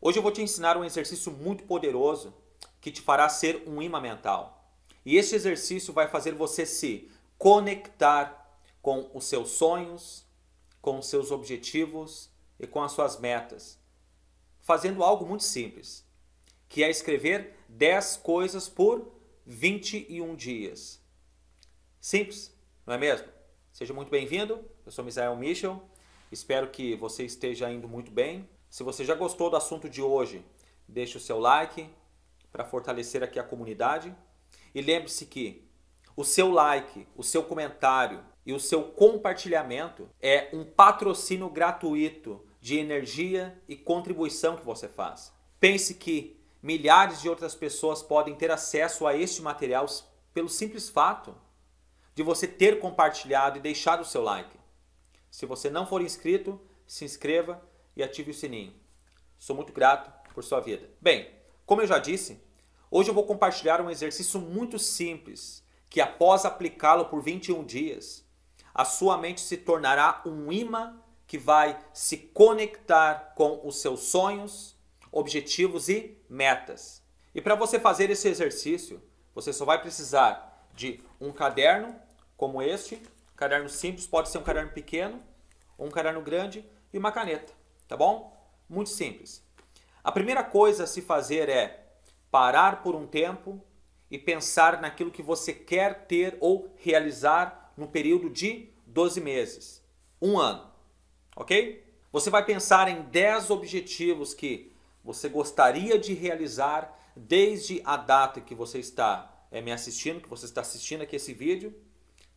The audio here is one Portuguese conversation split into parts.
Hoje eu vou te ensinar um exercício muito poderoso que te fará ser um imã mental. E este exercício vai fazer você se conectar com os seus sonhos, com os seus objetivos e com as suas metas, fazendo algo muito simples, que é escrever 10 coisas por 21 dias. Simples, não é mesmo? Seja muito bem-vindo. Eu sou Misael Michel. Espero que você esteja indo muito bem se você já gostou do assunto de hoje, deixe o seu like para fortalecer aqui a comunidade. E lembre-se que o seu like, o seu comentário e o seu compartilhamento é um patrocínio gratuito de energia e contribuição que você faz. Pense que milhares de outras pessoas podem ter acesso a este material pelo simples fato de você ter compartilhado e deixado o seu like. Se você não for inscrito, se inscreva e ative o sininho. Sou muito grato por sua vida. Bem, como eu já disse, hoje eu vou compartilhar um exercício muito simples que após aplicá-lo por 21 dias, a sua mente se tornará um imã que vai se conectar com os seus sonhos, objetivos e metas. E para você fazer esse exercício, você só vai precisar de um caderno como este, caderno simples, pode ser um caderno pequeno, um caderno grande e uma caneta tá bom? Muito simples. A primeira coisa a se fazer é parar por um tempo e pensar naquilo que você quer ter ou realizar no período de 12 meses, um ano, ok? Você vai pensar em 10 objetivos que você gostaria de realizar desde a data que você está é, me assistindo, que você está assistindo aqui esse vídeo,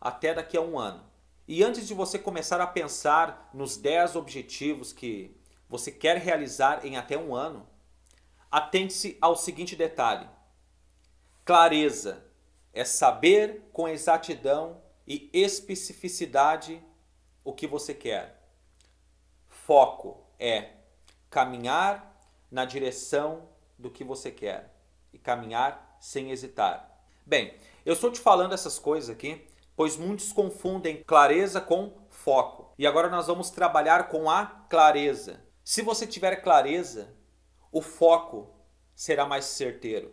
até daqui a um ano. E antes de você começar a pensar nos 10 objetivos que você quer realizar em até um ano, atente-se ao seguinte detalhe: clareza é saber com exatidão e especificidade o que você quer. Foco é caminhar na direção do que você quer e caminhar sem hesitar. Bem, eu estou te falando essas coisas aqui pois muitos confundem clareza com foco. E agora nós vamos trabalhar com a clareza. Se você tiver clareza, o foco será mais certeiro.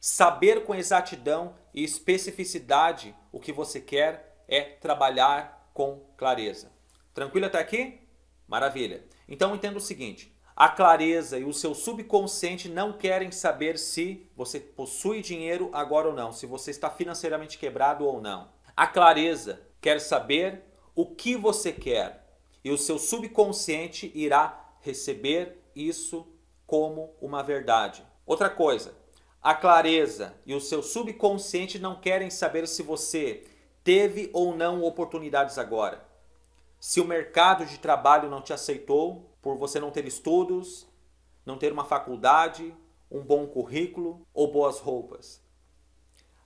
Saber com exatidão e especificidade o que você quer é trabalhar com clareza. Tranquilo até aqui? Maravilha. Então entenda o seguinte: a clareza e o seu subconsciente não querem saber se você possui dinheiro agora ou não, se você está financeiramente quebrado ou não. A clareza quer saber o que você quer e o seu subconsciente irá receber isso como uma verdade. Outra coisa, a clareza e o seu subconsciente não querem saber se você teve ou não oportunidades agora. Se o mercado de trabalho não te aceitou por você não ter estudos, não ter uma faculdade, um bom currículo ou boas roupas.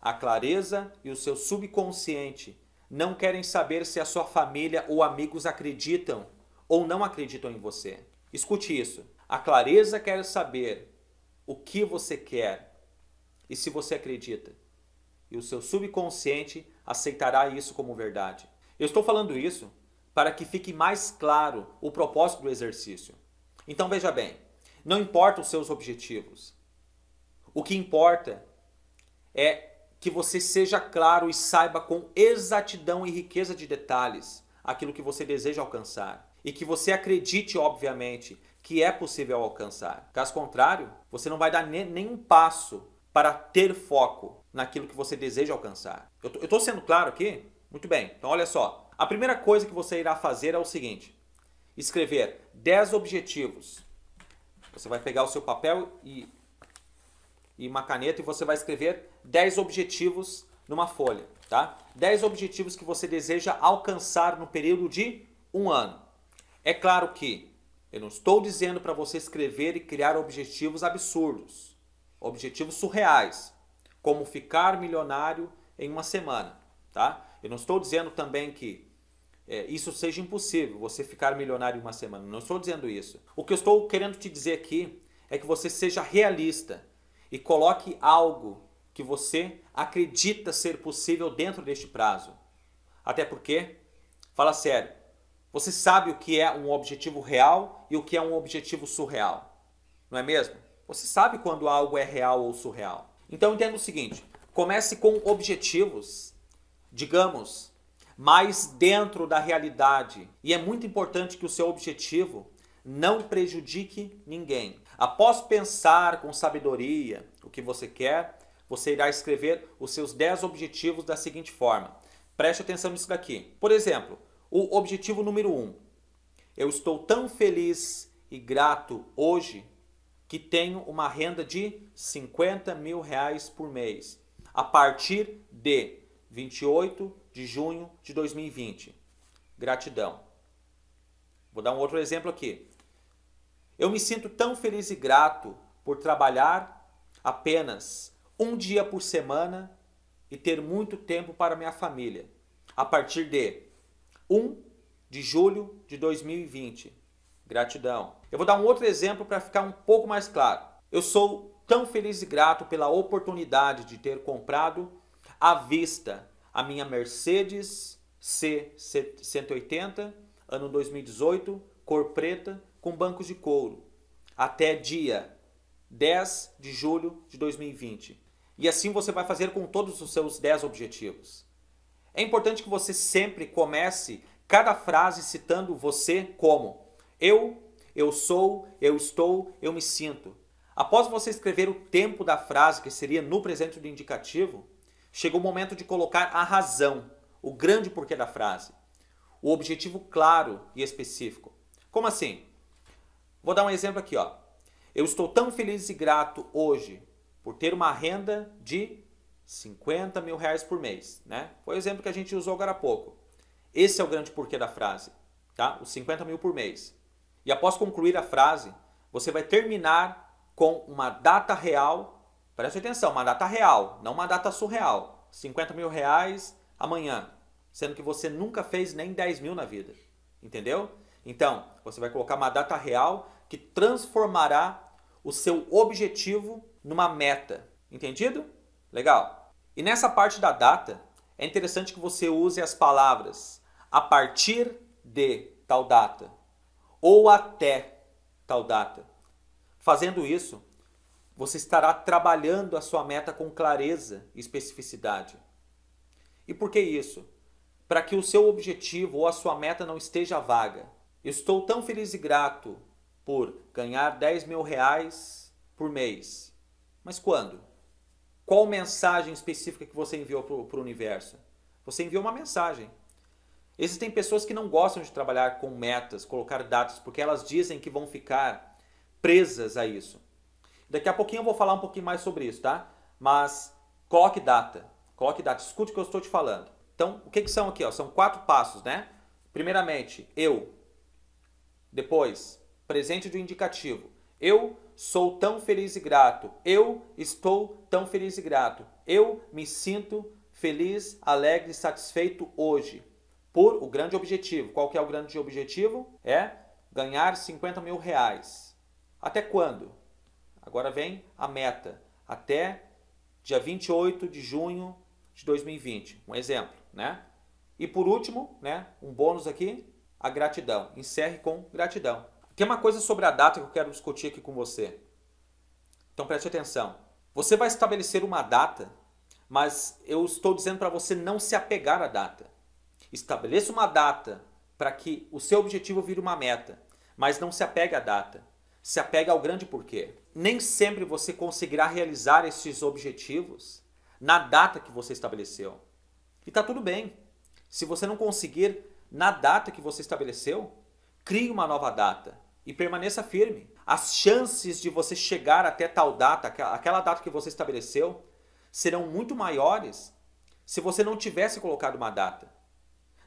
A clareza e o seu subconsciente não querem saber se a sua família ou amigos acreditam ou não acreditam em você. Escute isso. A clareza quer saber o que você quer e se você acredita. E o seu subconsciente aceitará isso como verdade. Eu estou falando isso para que fique mais claro o propósito do exercício. Então veja bem, não importa os seus objetivos. O que importa é que você seja claro e saiba com exatidão e riqueza de detalhes aquilo que você deseja alcançar. E que você acredite, obviamente, que é possível alcançar. Caso contrário, você não vai dar nenhum passo para ter foco naquilo que você deseja alcançar. Eu estou sendo claro aqui? Muito bem, então olha só. A primeira coisa que você irá fazer é o seguinte: escrever 10 objetivos. Você vai pegar o seu papel e e uma caneta e você vai escrever 10 objetivos numa folha, tá? 10 objetivos que você deseja alcançar no período de um ano. É claro que eu não estou dizendo para você escrever e criar objetivos absurdos, objetivos surreais, como ficar milionário em uma semana, tá? Eu não estou dizendo também que é, isso seja impossível, você ficar milionário em uma semana. Não estou dizendo isso. O que eu estou querendo te dizer aqui é que você seja realista e coloque algo que você acredita ser possível dentro deste prazo. Até porque, fala sério, você sabe o que é um objetivo real e o que é um objetivo surreal, não é mesmo? Você sabe quando algo é real ou surreal. Então entenda o seguinte: comece com objetivos, digamos, mais dentro da realidade. E é muito importante que o seu objetivo não prejudique ninguém. Após pensar com sabedoria o que você quer, você irá escrever os seus 10 objetivos da seguinte forma. Preste atenção nisso daqui. Por exemplo, o objetivo número 1. Um, eu estou tão feliz e grato hoje que tenho uma renda de 50 mil reais por mês a partir de 28 de junho de 2020. Gratidão. Vou dar um outro exemplo aqui. Eu me sinto tão feliz e grato por trabalhar apenas um dia por semana e ter muito tempo para minha família. A partir de 1 de julho de 2020. Gratidão. Eu vou dar um outro exemplo para ficar um pouco mais claro. Eu sou tão feliz e grato pela oportunidade de ter comprado à vista a minha Mercedes C180, ano 2018, cor preta, com bancos de couro até dia 10 de julho de 2020. E assim você vai fazer com todos os seus 10 objetivos. É importante que você sempre comece cada frase citando você como eu, eu sou, eu estou, eu me sinto. Após você escrever o tempo da frase, que seria no presente do indicativo, chega o momento de colocar a razão, o grande porquê da frase, o objetivo claro e específico. Como assim? Vou dar um exemplo aqui, ó. Eu estou tão feliz e grato hoje por ter uma renda de 50 mil reais por mês, né? Foi o exemplo que a gente usou agora há pouco. Esse é o grande porquê da frase, tá? Os 50 mil por mês. E após concluir a frase, você vai terminar com uma data real. Presta atenção, uma data real, não uma data surreal. 50 mil reais amanhã, sendo que você nunca fez nem 10 mil na vida, entendeu? Então, você vai colocar uma data real que transformará o seu objetivo numa meta. Entendido? Legal. E nessa parte da data, é interessante que você use as palavras a partir de tal data ou até tal data. Fazendo isso, você estará trabalhando a sua meta com clareza e especificidade. E por que isso? Para que o seu objetivo ou a sua meta não esteja vaga, Estou tão feliz e grato por ganhar 10 mil reais por mês. Mas quando? Qual mensagem específica que você enviou para o universo? Você enviou uma mensagem. Existem pessoas que não gostam de trabalhar com metas, colocar datas, porque elas dizem que vão ficar presas a isso. Daqui a pouquinho eu vou falar um pouquinho mais sobre isso, tá? Mas coloque data, coloque data, escute o que eu estou te falando. Então, o que, que são aqui? Ó? São quatro passos, né? Primeiramente, eu, depois, presente do indicativo. Eu sou tão feliz e grato. Eu estou tão feliz e grato. Eu me sinto feliz, alegre e satisfeito hoje. Por o grande objetivo. Qual que é o grande objetivo? É ganhar 50 mil reais. Até quando? Agora vem a meta. Até dia 28 de junho de 2020. Um exemplo, né? E por último, né, um bônus aqui, a gratidão. Encerre com gratidão. Tem uma coisa sobre a data que eu quero discutir aqui com você. Então preste atenção. Você vai estabelecer uma data, mas eu estou dizendo para você não se apegar à data. Estabeleça uma data para que o seu objetivo vire uma meta, mas não se apegue à data. Se apegue ao grande porquê. Nem sempre você conseguirá realizar esses objetivos na data que você estabeleceu. E está tudo bem. Se você não conseguir, na data que você estabeleceu, crie uma nova data e permaneça firme. As chances de você chegar até tal data, aquela data que você estabeleceu, serão muito maiores se você não tivesse colocado uma data.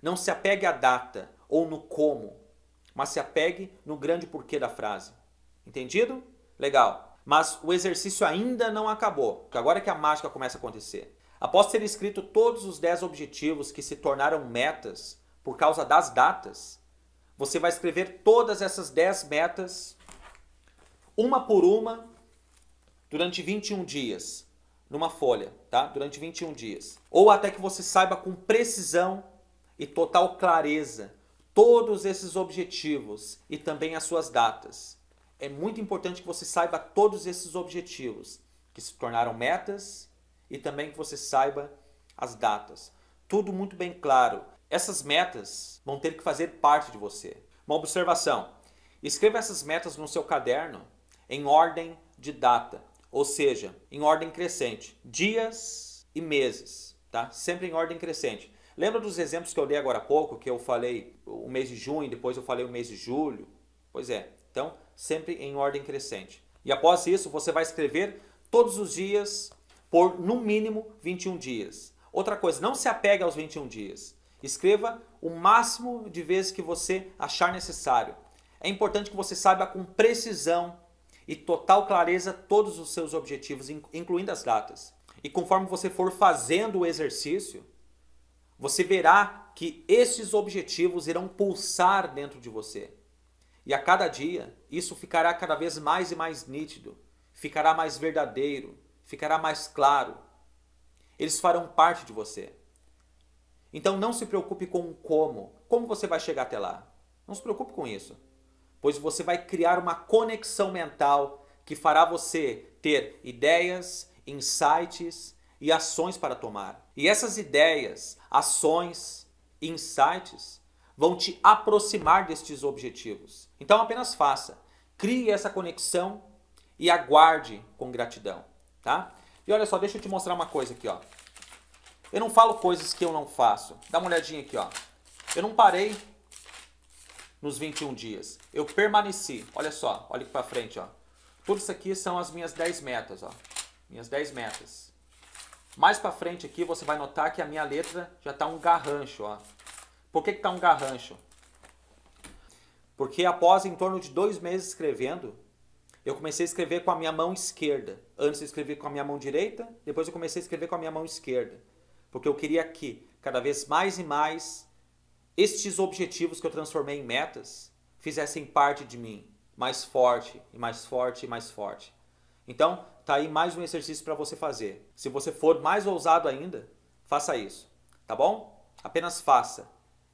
Não se apegue à data ou no como, mas se apegue no grande porquê da frase. Entendido? Legal. Mas o exercício ainda não acabou, porque agora é que a mágica começa a acontecer. Após ter escrito todos os 10 objetivos que se tornaram metas por causa das datas, você vai escrever todas essas 10 metas, uma por uma, durante 21 dias, numa folha, tá? Durante 21 dias. Ou até que você saiba com precisão e total clareza todos esses objetivos e também as suas datas. É muito importante que você saiba todos esses objetivos que se tornaram metas e também que você saiba as datas. Tudo muito bem claro essas metas vão ter que fazer parte de você. Uma observação: escreva essas metas no seu caderno em ordem de data, ou seja, em ordem crescente, dias e meses, tá? Sempre em ordem crescente. Lembra dos exemplos que eu dei agora há pouco, que eu falei o mês de junho, depois eu falei o mês de julho? Pois é. Então, sempre em ordem crescente. E após isso, você vai escrever todos os dias por no mínimo 21 dias. Outra coisa, não se apegue aos 21 dias. Escreva o máximo de vezes que você achar necessário. É importante que você saiba com precisão e total clareza todos os seus objetivos, incluindo as datas. E conforme você for fazendo o exercício, você verá que esses objetivos irão pulsar dentro de você. E a cada dia, isso ficará cada vez mais e mais nítido, ficará mais verdadeiro, ficará mais claro. Eles farão parte de você. Então não se preocupe com o como. Como você vai chegar até lá? Não se preocupe com isso. Pois você vai criar uma conexão mental que fará você ter ideias, insights e ações para tomar. E essas ideias, ações, insights vão te aproximar destes objetivos. Então apenas faça. Crie essa conexão e aguarde com gratidão, tá? E olha só, deixa eu te mostrar uma coisa aqui, ó. Eu não falo coisas que eu não faço. Dá uma olhadinha aqui, ó. Eu não parei nos 21 dias. Eu permaneci. Olha só, olha aqui para frente, ó. Tudo isso aqui são as minhas 10 metas, ó. Minhas 10 metas. Mais para frente aqui você vai notar que a minha letra já tá um garrancho, ó. Por que que tá um garrancho? Porque após em torno de dois meses escrevendo, eu comecei a escrever com a minha mão esquerda. Antes eu escrevi com a minha mão direita, depois eu comecei a escrever com a minha mão esquerda porque eu queria que cada vez mais e mais estes objetivos que eu transformei em metas fizessem parte de mim, mais forte e mais forte e mais forte. Então, tá aí mais um exercício para você fazer. Se você for mais ousado ainda, faça isso, tá bom? Apenas faça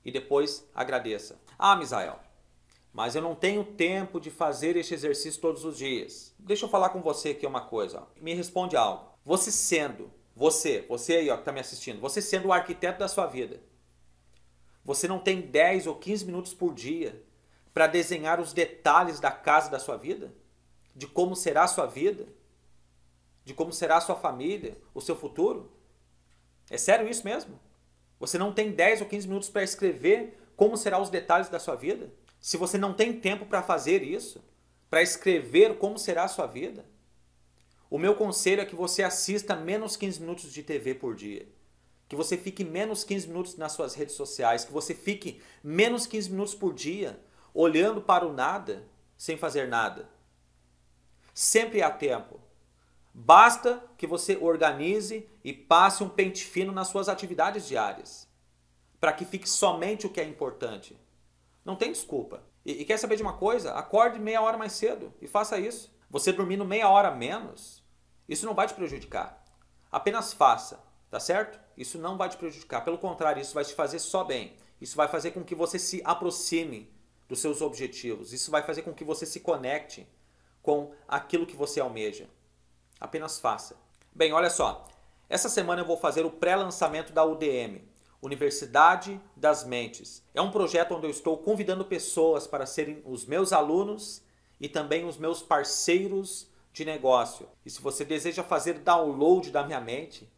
e depois agradeça. Ah, Misael, mas eu não tenho tempo de fazer este exercício todos os dias. Deixa eu falar com você aqui uma coisa. Me responde algo. Você sendo você, você aí ó, que está me assistindo, você sendo o arquiteto da sua vida, você não tem 10 ou 15 minutos por dia para desenhar os detalhes da casa da sua vida? De como será a sua vida? De como será a sua família? O seu futuro? É sério isso mesmo? Você não tem 10 ou 15 minutos para escrever como serão os detalhes da sua vida? Se você não tem tempo para fazer isso, para escrever como será a sua vida, o meu conselho é que você assista menos 15 minutos de TV por dia. Que você fique menos 15 minutos nas suas redes sociais, que você fique menos 15 minutos por dia olhando para o nada sem fazer nada. Sempre há tempo. Basta que você organize e passe um pente fino nas suas atividades diárias, para que fique somente o que é importante. Não tem desculpa. E, e quer saber de uma coisa? Acorde meia hora mais cedo e faça isso. Você dormindo meia hora menos, isso não vai te prejudicar. Apenas faça, tá certo? Isso não vai te prejudicar. Pelo contrário, isso vai te fazer só bem. Isso vai fazer com que você se aproxime dos seus objetivos. Isso vai fazer com que você se conecte com aquilo que você almeja. Apenas faça. Bem, olha só. Essa semana eu vou fazer o pré-lançamento da UDM, Universidade das Mentes. É um projeto onde eu estou convidando pessoas para serem os meus alunos e também os meus parceiros de negócio. E se você deseja fazer download da minha mente,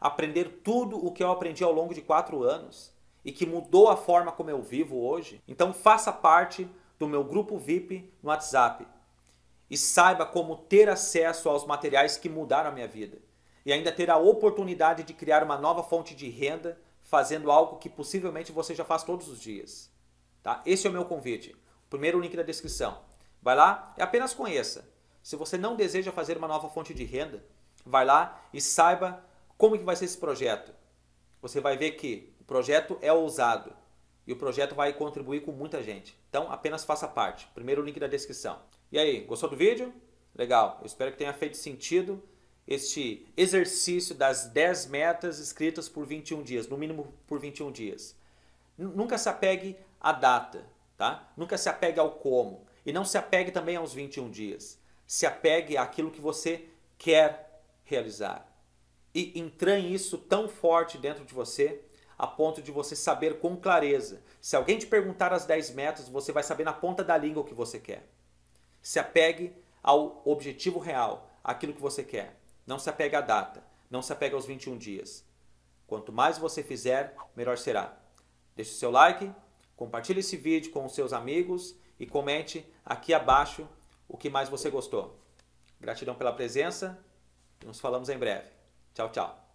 aprender tudo o que eu aprendi ao longo de quatro anos e que mudou a forma como eu vivo hoje, então faça parte do meu grupo VIP no WhatsApp e saiba como ter acesso aos materiais que mudaram a minha vida e ainda ter a oportunidade de criar uma nova fonte de renda fazendo algo que possivelmente você já faz todos os dias. Tá? Esse é o meu convite. Primeiro link da descrição. Vai lá e apenas conheça. Se você não deseja fazer uma nova fonte de renda, vai lá e saiba como que vai ser esse projeto. Você vai ver que o projeto é ousado e o projeto vai contribuir com muita gente. Então, apenas faça parte. Primeiro link da descrição. E aí, gostou do vídeo? Legal. Eu espero que tenha feito sentido este exercício das 10 metas escritas por 21 dias, no mínimo por 21 dias. Nunca se apegue à data, tá? Nunca se apegue ao como e não se apegue também aos 21 dias se apegue àquilo que você quer realizar. E entranhe isso tão forte dentro de você a ponto de você saber com clareza. Se alguém te perguntar as 10 metas, você vai saber na ponta da língua o que você quer. Se apegue ao objetivo real, aquilo que você quer. Não se apegue à data, não se apegue aos 21 dias. Quanto mais você fizer, melhor será. Deixe o seu like, compartilhe esse vídeo com os seus amigos e comente aqui abaixo o que mais você gostou. Gratidão pela presença. Nos falamos em breve. Tchau, tchau.